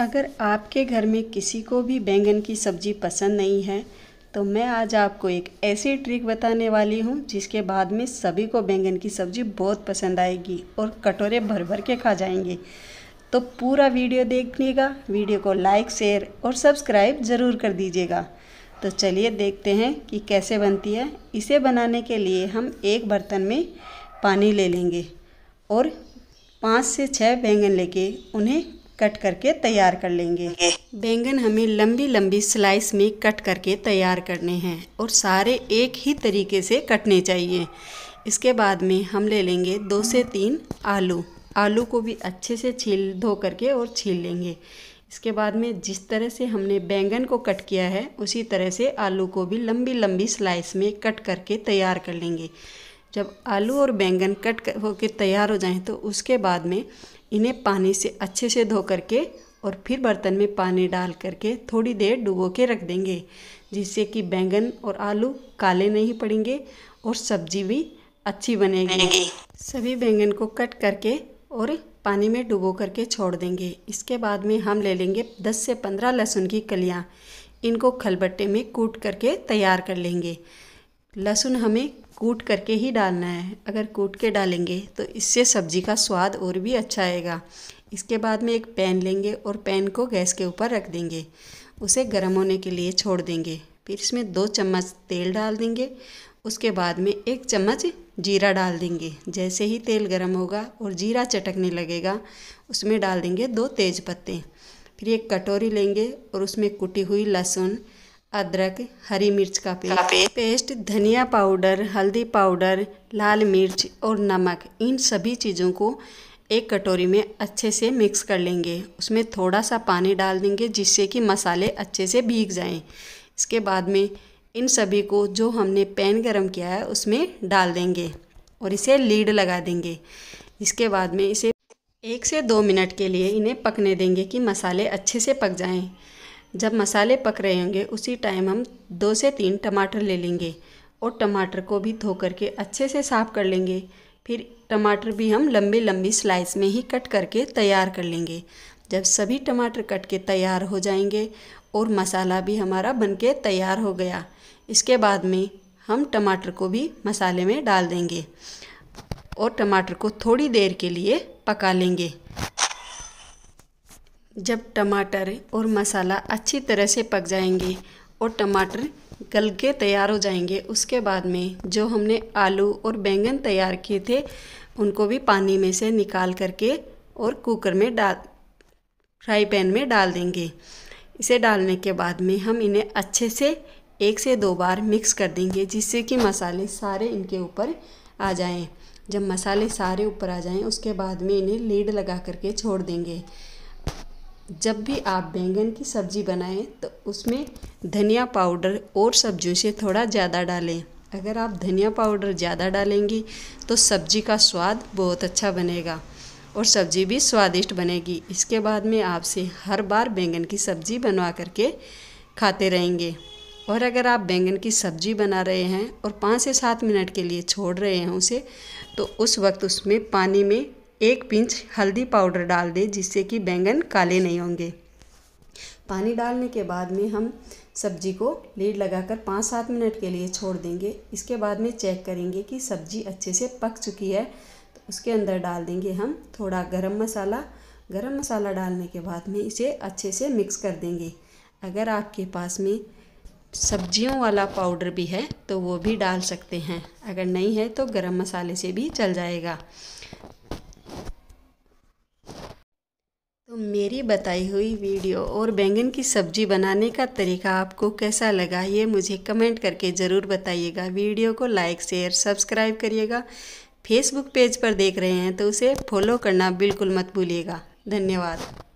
अगर आपके घर में किसी को भी बैंगन की सब्ज़ी पसंद नहीं है तो मैं आज आपको एक ऐसी ट्रिक बताने वाली हूँ जिसके बाद में सभी को बैंगन की सब्ज़ी बहुत पसंद आएगी और कटोरे भर भर के खा जाएंगे तो पूरा वीडियो देखिएगा वीडियो को लाइक शेयर और सब्सक्राइब ज़रूर कर दीजिएगा तो चलिए देखते हैं कि कैसे बनती है इसे बनाने के लिए हम एक बर्तन में पानी ले लेंगे और पाँच से छः बैंगन लेके उन्हें कट करके तैयार कर लेंगे बैंगन हमें लंबी लंबी स्लाइस में कट करके तैयार करने हैं और सारे एक ही तरीके से कटने चाहिए इसके बाद में हम ले लेंगे दो से तीन आलू आलू को भी अच्छे से छील धो करके और छील लेंगे इसके बाद में जिस तरह से हमने बैंगन को कट किया है उसी तरह से आलू को भी लंबी लंबी स्लाइस में कट करके तैयार कर लेंगे जब आलू और बैंगन कट होकर तैयार हो जाएं तो उसके बाद में इन्हें पानी से अच्छे से धो करके और फिर बर्तन में पानी डाल करके थोड़ी देर डुबो के रख देंगे जिससे कि बैंगन और आलू काले नहीं पड़ेंगे और सब्जी भी अच्छी बनेगी सभी बैंगन को कट करके और पानी में डुबो करके छोड़ देंगे इसके बाद में हम ले लेंगे 10 से 15 लहसुन की कलियाँ इनको खलबट्टे में कूट करके तैयार कर लेंगे लहसुन हमें कूट करके ही डालना है अगर कूट के डालेंगे तो इससे सब्जी का स्वाद और भी अच्छा आएगा इसके बाद में एक पैन लेंगे और पैन को गैस के ऊपर रख देंगे उसे गर्म होने के लिए छोड़ देंगे फिर इसमें दो चम्मच तेल डाल देंगे उसके बाद में एक चम्मच जीरा डाल देंगे जैसे ही तेल गर्म होगा और जीरा चटकने लगेगा उसमें डाल देंगे दो तेज पत्ते फिर एक कटोरी लेंगे और उसमें कुटी हुई लहसुन अदरक हरी मिर्च का पेस्ट पेस्ट धनिया पाउडर हल्दी पाउडर लाल मिर्च और नमक इन सभी चीज़ों को एक कटोरी में अच्छे से मिक्स कर लेंगे उसमें थोड़ा सा पानी डाल देंगे जिससे कि मसाले अच्छे से भीग जाएं इसके बाद में इन सभी को जो हमने पैन गरम किया है उसमें डाल देंगे और इसे लीड लगा देंगे इसके बाद में इसे एक से दो मिनट के लिए इन्हें पकने देंगे कि मसाले अच्छे से पक जाएं जब मसाले पक रहे होंगे उसी टाइम हम दो से तीन टमाटर ले लेंगे और टमाटर को भी धो करके अच्छे से साफ़ कर लेंगे फिर टमाटर भी हम लंबी लंबी स्लाइस में ही कट करके तैयार कर लेंगे जब सभी टमाटर कट के तैयार हो जाएंगे और मसाला भी हमारा बनके तैयार हो गया इसके बाद में हम टमाटर को भी मसाले में डाल देंगे और टमाटर को थोड़ी देर के लिए पका लेंगे जब टमाटर और मसाला अच्छी तरह से पक जाएंगे और टमाटर गल के तैयार हो जाएंगे उसके बाद में जो हमने आलू और बैंगन तैयार किए थे उनको भी पानी में से निकाल करके और कुकर में डाल फ्राई पैन में डाल देंगे इसे डालने के बाद में हम इन्हें अच्छे से एक से दो बार मिक्स कर देंगे जिससे कि मसाले सारे इनके ऊपर आ जाएं जब मसाले सारे ऊपर आ जाएं उसके बाद में इन्हें लीड लगा करके छोड़ देंगे जब भी आप बैंगन की सब्ज़ी बनाएं तो उसमें धनिया पाउडर और सब्जियों से थोड़ा ज़्यादा डालें अगर आप धनिया पाउडर ज़्यादा डालेंगी तो सब्ज़ी का स्वाद बहुत अच्छा बनेगा और सब्ज़ी भी स्वादिष्ट बनेगी इसके बाद में आपसे हर बार बैंगन की सब्ज़ी बनवा करके खाते रहेंगे और अगर आप बैंगन की सब्ज़ी बना रहे हैं और पाँच से सात मिनट के लिए छोड़ रहे हैं उसे तो उस वक्त उसमें पानी में एक पिंच हल्दी पाउडर डाल दें जिससे कि बैंगन काले नहीं होंगे पानी डालने के बाद में हम सब्जी को लीड लगाकर पाँच सात मिनट के लिए छोड़ देंगे इसके बाद में चेक करेंगे कि सब्जी अच्छे से पक चुकी है तो उसके अंदर डाल देंगे हम थोड़ा गरम मसाला गरम मसाला डालने के बाद में इसे अच्छे से मिक्स कर देंगे अगर आपके पास में सब्जियों वाला पाउडर भी है तो वो भी डाल सकते हैं अगर नहीं है तो गरम मसाले से भी चल जाएगा तो मेरी बताई हुई वीडियो और बैंगन की सब्जी बनाने का तरीका आपको कैसा लगा ये मुझे कमेंट करके ज़रूर बताइएगा वीडियो को लाइक शेयर सब्सक्राइब करिएगा फेसबुक पेज पर देख रहे हैं तो उसे फॉलो करना बिल्कुल मत भूलिएगा धन्यवाद